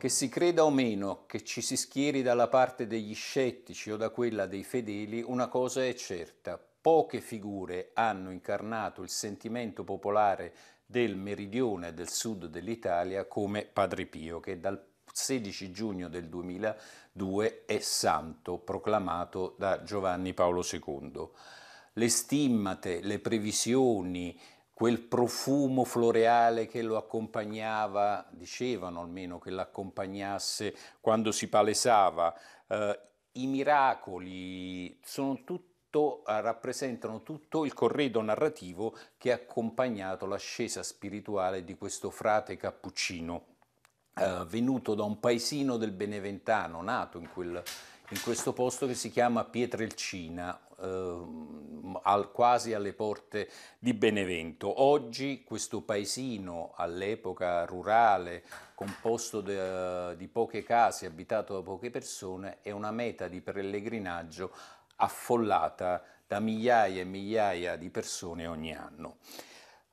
Che si creda o meno, che ci si schieri dalla parte degli scettici o da quella dei fedeli, una cosa è certa. Poche figure hanno incarnato il sentimento popolare del meridione e del sud dell'Italia come Padre Pio, che dal 16 giugno del 2002 è santo, proclamato da Giovanni Paolo II. Le stimmate, le previsioni, quel profumo floreale che lo accompagnava, dicevano almeno che l'accompagnasse quando si palesava, eh, i miracoli sono tutto, rappresentano tutto il corredo narrativo che ha accompagnato l'ascesa spirituale di questo frate cappuccino, eh, venuto da un paesino del Beneventano, nato in, quel, in questo posto che si chiama Pietrelcina, Ehm, al, quasi alle porte di Benevento. Oggi questo paesino all'epoca rurale, composto de, di poche case, abitato da poche persone, è una meta di pellegrinaggio affollata da migliaia e migliaia di persone ogni anno.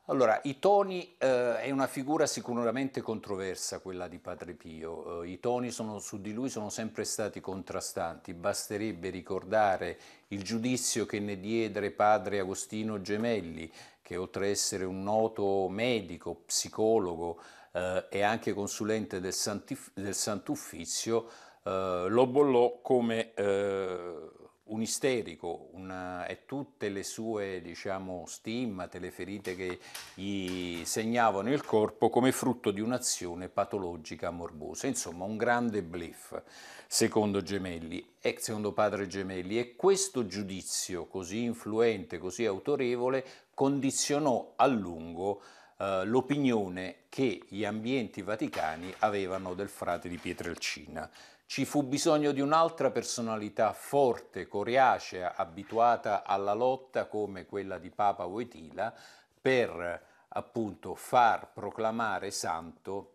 Allora, i toni eh, è una figura sicuramente controversa quella di Padre Pio, eh, i toni sono, su di lui sono sempre stati contrastanti, basterebbe ricordare il giudizio che ne diedere Padre Agostino Gemelli, che oltre ad essere un noto medico, psicologo eh, e anche consulente del, Santif- del Sant'Uffizio, eh, lo bollò come eh, un isterico una, eh, e tutte le sue diciamo, stimmate, le ferite che gli segnavano il corpo come frutto di un'azione patologica morbosa. Insomma, un grande bluff, secondo Gemelli e eh, secondo padre Gemelli. E questo giudizio così influente, così autorevole, condizionò a lungo eh, l'opinione che gli ambienti vaticani avevano del frate di Pietrelcina. Ci fu bisogno di un'altra personalità forte, coriacea, abituata alla lotta come quella di Papa Wojtyla per appunto far proclamare santo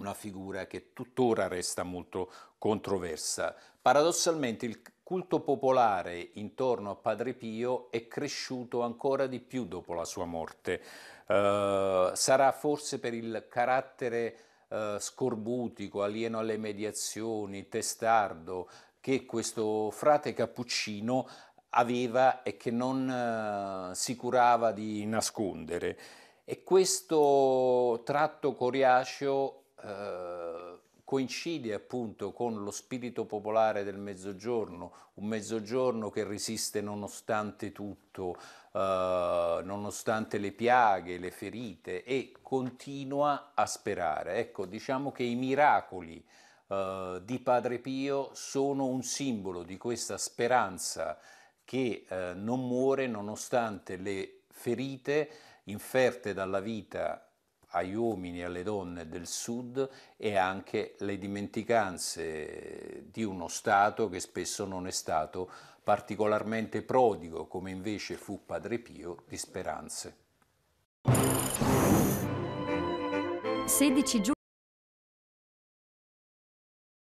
una figura che tuttora resta molto controversa. Paradossalmente il culto popolare intorno a Padre Pio è cresciuto ancora di più dopo la sua morte. Eh, sarà forse per il carattere eh, scorbutico, alieno alle mediazioni, testardo che questo frate cappuccino aveva e che non eh, si curava di nascondere. E questo tratto coriaceo eh, coincide appunto con lo spirito popolare del mezzogiorno, un mezzogiorno che resiste nonostante tutto, eh, nonostante le piaghe, le ferite e continua a sperare. Ecco, diciamo che i miracoli eh, di Padre Pio sono un simbolo di questa speranza che eh, non muore nonostante le ferite inferte dalla vita agli uomini e alle donne del Sud e anche le dimenticanze di uno Stato che spesso non è stato particolarmente prodigo, come invece fu Padre Pio, di speranze. 16 giugno